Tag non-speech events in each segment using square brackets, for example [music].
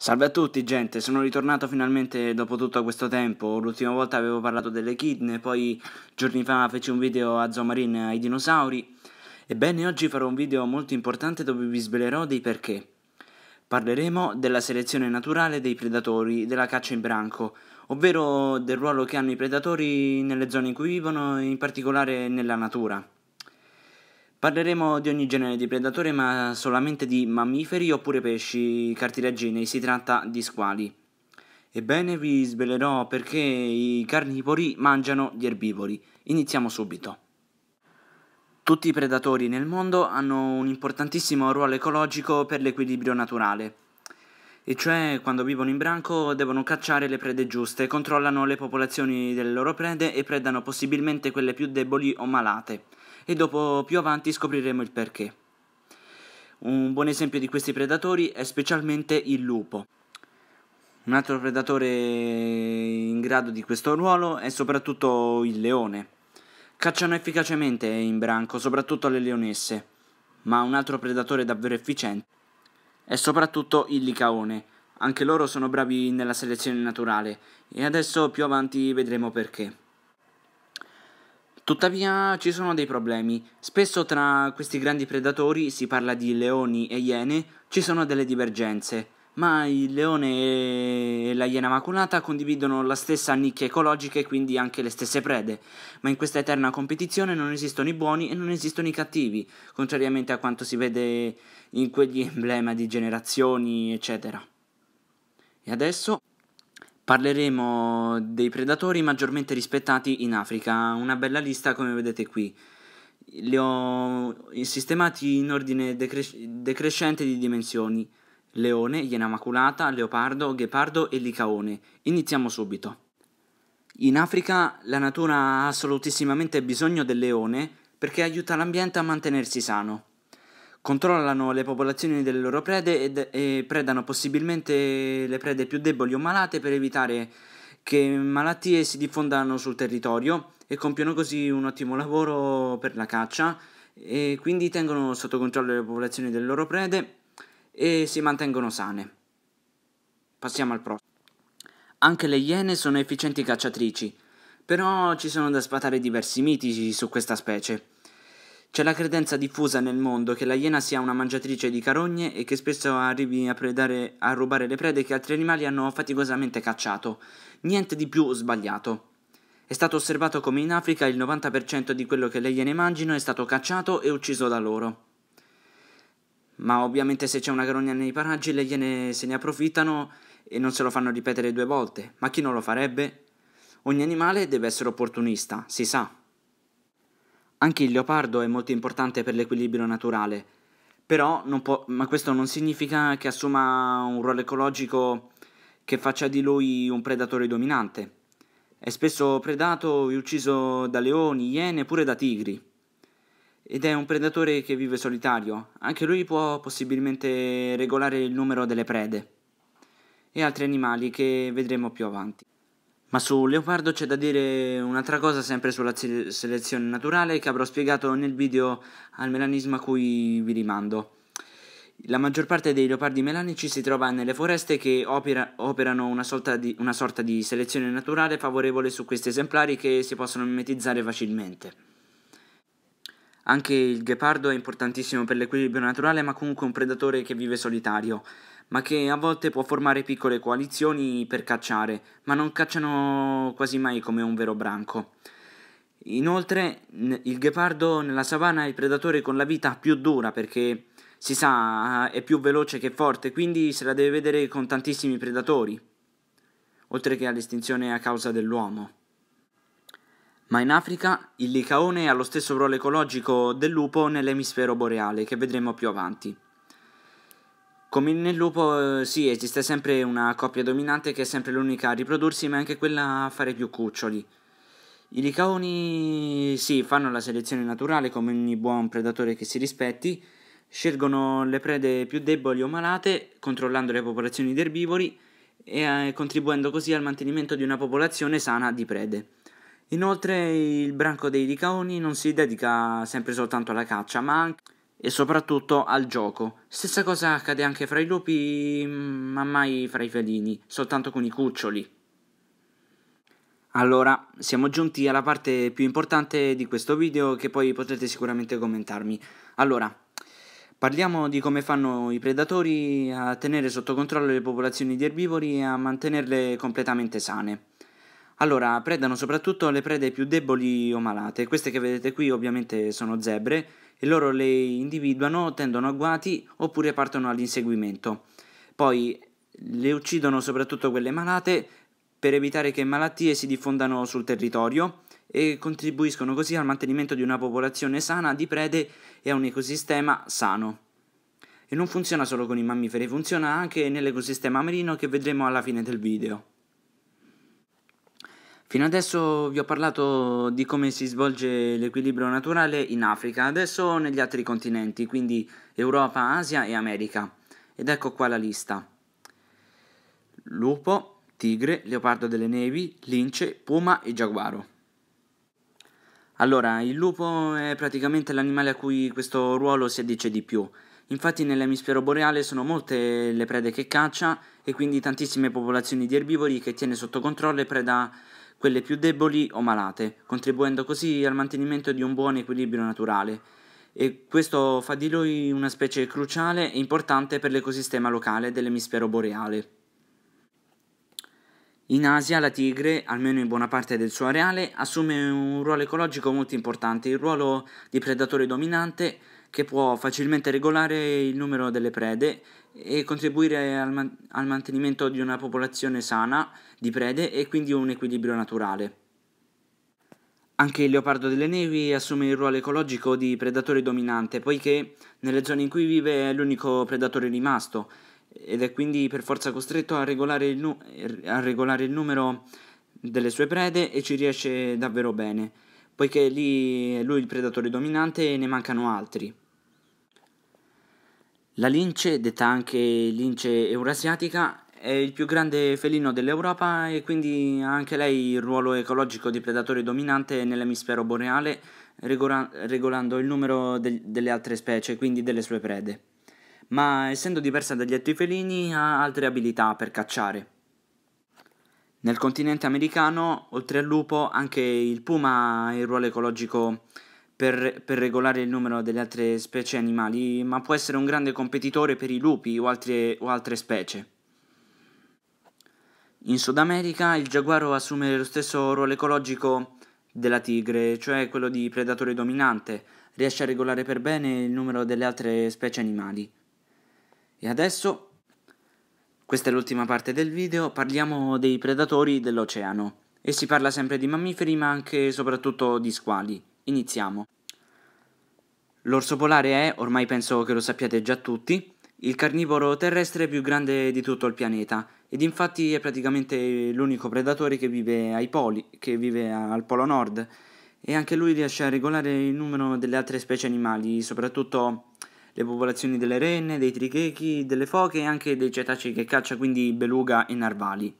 Salve a tutti gente, sono ritornato finalmente dopo tutto questo tempo, l'ultima volta avevo parlato delle kidne, poi giorni fa feci un video a Zomarin ai dinosauri, ebbene oggi farò un video molto importante dove vi svelerò dei perché. Parleremo della selezione naturale dei predatori, della caccia in branco, ovvero del ruolo che hanno i predatori nelle zone in cui vivono, e in particolare nella natura. Parleremo di ogni genere di predatore, ma solamente di mammiferi oppure pesci cartilaginei, si tratta di squali. Ebbene, vi svelerò perché i carnivori mangiano gli erbivori. Iniziamo subito. Tutti i predatori nel mondo hanno un importantissimo ruolo ecologico per l'equilibrio naturale. E cioè, quando vivono in branco, devono cacciare le prede giuste, controllano le popolazioni delle loro prede e predano possibilmente quelle più deboli o malate e dopo più avanti scopriremo il perché. Un buon esempio di questi predatori è specialmente il lupo. Un altro predatore in grado di questo ruolo è soprattutto il leone. Cacciano efficacemente in branco, soprattutto le leonesse, ma un altro predatore davvero efficiente è soprattutto il licaone. Anche loro sono bravi nella selezione naturale e adesso più avanti vedremo perché. Tuttavia ci sono dei problemi. Spesso tra questi grandi predatori si parla di leoni e iene, ci sono delle divergenze, ma il leone e la iena maculata condividono la stessa nicchia ecologica e quindi anche le stesse prede, ma in questa eterna competizione non esistono i buoni e non esistono i cattivi, contrariamente a quanto si vede in quegli [laughs] emblema di generazioni, eccetera. E adesso Parleremo dei predatori maggiormente rispettati in Africa, una bella lista come vedete qui. Li ho sistemati in ordine decres- decrescente di dimensioni. Leone, iena maculata, leopardo, ghepardo e licaone. Iniziamo subito. In Africa la natura ha assolutissimamente bisogno del leone perché aiuta l'ambiente a mantenersi sano controllano le popolazioni delle loro prede ed, e predano possibilmente le prede più deboli o malate per evitare che malattie si diffondano sul territorio e compiono così un ottimo lavoro per la caccia e quindi tengono sotto controllo le popolazioni delle loro prede e si mantengono sane. Passiamo al prossimo. Anche le iene sono efficienti cacciatrici, però ci sono da sfatare diversi miti su questa specie. C'è la credenza diffusa nel mondo che la iena sia una mangiatrice di carogne e che spesso arrivi a, predare, a rubare le prede che altri animali hanno faticosamente cacciato. Niente di più sbagliato. È stato osservato come in Africa il 90% di quello che le iene mangino è stato cacciato e ucciso da loro. Ma ovviamente se c'è una carogna nei paraggi le iene se ne approfittano e non se lo fanno ripetere due volte. Ma chi non lo farebbe? Ogni animale deve essere opportunista, si sa. Anche il leopardo è molto importante per l'equilibrio naturale, però non può, ma questo non significa che assuma un ruolo ecologico che faccia di lui un predatore dominante. È spesso predato e ucciso da leoni, iene e pure da tigri. Ed è un predatore che vive solitario, anche lui può possibilmente regolare il numero delle prede e altri animali che vedremo più avanti. Ma su Leopardo c'è da dire un'altra cosa sempre sulla selezione naturale che avrò spiegato nel video al melanismo a cui vi rimando. La maggior parte dei leopardi melanici si trova nelle foreste che opera, operano una sorta, di, una sorta di selezione naturale favorevole su questi esemplari che si possono mimetizzare facilmente. Anche il ghepardo è importantissimo per l'equilibrio naturale ma comunque un predatore che vive solitario ma che a volte può formare piccole coalizioni per cacciare, ma non cacciano quasi mai come un vero branco. Inoltre, il ghepardo nella savana è il predatore con la vita più dura perché si sa è più veloce che forte, quindi se la deve vedere con tantissimi predatori, oltre che all'estinzione a causa dell'uomo. Ma in Africa il licaone ha lo stesso ruolo ecologico del lupo nell'emisfero boreale, che vedremo più avanti. Come nel lupo, eh, sì, esiste sempre una coppia dominante che è sempre l'unica a riprodursi, ma anche quella a fare più cuccioli. I licaoni, sì, fanno la selezione naturale come ogni buon predatore che si rispetti, scelgono le prede più deboli o malate, controllando le popolazioni di erbivori e eh, contribuendo così al mantenimento di una popolazione sana di prede. Inoltre il branco dei licaoni non si dedica sempre soltanto alla caccia, ma anche e soprattutto al gioco. Stessa cosa accade anche fra i lupi, mm, ma mai fra i felini, soltanto con i cuccioli. Allora, siamo giunti alla parte più importante di questo video che poi potrete sicuramente commentarmi. Allora, parliamo di come fanno i predatori a tenere sotto controllo le popolazioni di erbivori e a mantenerle completamente sane. Allora, predano soprattutto le prede più deboli o malate. Queste che vedete qui ovviamente sono zebre, e loro le individuano, tendono agguati oppure partono all'inseguimento. Poi le uccidono soprattutto quelle malate per evitare che malattie si diffondano sul territorio e contribuiscono così al mantenimento di una popolazione sana di prede e a un ecosistema sano. E non funziona solo con i mammiferi, funziona anche nell'ecosistema marino che vedremo alla fine del video. Fino adesso vi ho parlato di come si svolge l'equilibrio naturale in Africa, adesso negli altri continenti, quindi Europa, Asia e America. Ed ecco qua la lista. Lupo, tigre, leopardo delle nevi, lince, puma e giaguaro. Allora, il lupo è praticamente l'animale a cui questo ruolo si addice di più. Infatti nell'emisfero boreale sono molte le prede che caccia e quindi tantissime popolazioni di erbivori che tiene sotto controllo e preda quelle più deboli o malate, contribuendo così al mantenimento di un buon equilibrio naturale e questo fa di lui una specie cruciale e importante per l'ecosistema locale dell'emisfero boreale. In Asia la tigre, almeno in buona parte del suo areale, assume un ruolo ecologico molto importante, il ruolo di predatore dominante che può facilmente regolare il numero delle prede e contribuire al, man- al mantenimento di una popolazione sana di prede e quindi un equilibrio naturale. Anche il leopardo delle nevi assume il ruolo ecologico di predatore dominante, poiché nelle zone in cui vive è l'unico predatore rimasto ed è quindi per forza costretto a regolare il, nu- a regolare il numero delle sue prede e ci riesce davvero bene poiché lì è lui il predatore dominante e ne mancano altri. La lince, detta anche lince eurasiatica, è il più grande felino dell'Europa e quindi ha anche lei il ruolo ecologico di predatore dominante nell'emisfero boreale, regola- regolando il numero de- delle altre specie, quindi delle sue prede. Ma essendo diversa dagli altri felini ha altre abilità per cacciare. Nel continente americano, oltre al lupo, anche il puma ha il ruolo ecologico per, per, regolare il numero delle altre specie animali, ma può essere un grande competitore per i lupi o altre, o altre specie. In Sud America il giaguaro assume lo stesso ruolo ecologico della tigre, cioè quello di predatore dominante, riesce a regolare per bene il numero delle altre specie animali. E adesso questa è l'ultima parte del video, parliamo dei predatori dell'oceano. E si parla sempre di mammiferi ma anche e soprattutto di squali. Iniziamo. L'orso polare è, ormai penso che lo sappiate già tutti, il carnivoro terrestre più grande di tutto il pianeta ed infatti è praticamente l'unico predatore che vive ai poli, che vive al polo nord e anche lui riesce a regolare il numero delle altre specie animali, soprattutto le popolazioni delle renne, dei trichechi, delle foche e anche dei cetacei che caccia, quindi beluga e narvali.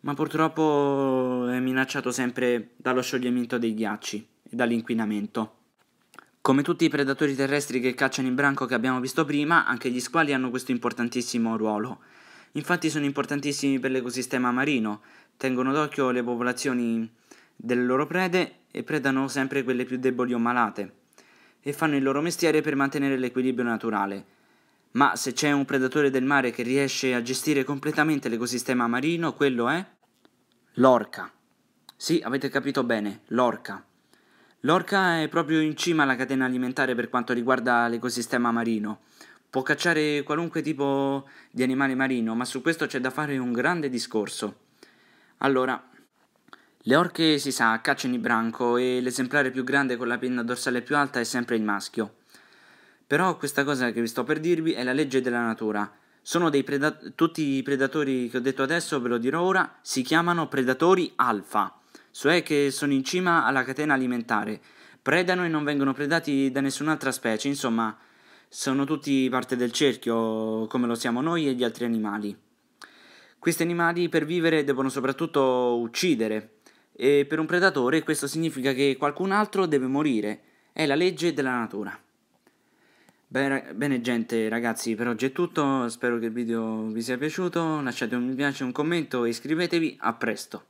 Ma purtroppo è minacciato sempre dallo scioglimento dei ghiacci e dall'inquinamento. Come tutti i predatori terrestri che cacciano in branco che abbiamo visto prima, anche gli squali hanno questo importantissimo ruolo. Infatti sono importantissimi per l'ecosistema marino, tengono d'occhio le popolazioni delle loro prede e predano sempre quelle più deboli o malate e fanno il loro mestiere per mantenere l'equilibrio naturale. Ma se c'è un predatore del mare che riesce a gestire completamente l'ecosistema marino, quello è l'orca. Sì, avete capito bene, l'orca. L'orca è proprio in cima alla catena alimentare per quanto riguarda l'ecosistema marino. Può cacciare qualunque tipo di animale marino, ma su questo c'è da fare un grande discorso. Allora, le orche, si sa, cacciano in branco e l'esemplare più grande con la pinna dorsale più alta è sempre il maschio. Però questa cosa che vi sto per dirvi è la legge della natura. Preda- tutti i predatori che ho detto adesso, ve lo dirò ora, si chiamano predatori alfa, cioè che sono in cima alla catena alimentare. Predano e non vengono predati da nessun'altra specie, insomma, sono tutti parte del cerchio come lo siamo noi e gli altri animali. Questi animali per vivere devono soprattutto uccidere, e per un predatore questo significa che qualcun altro deve morire, è la legge della natura. Bene gente ragazzi per oggi è tutto, spero che il video vi sia piaciuto, lasciate un mi piace, un commento e iscrivetevi, a presto!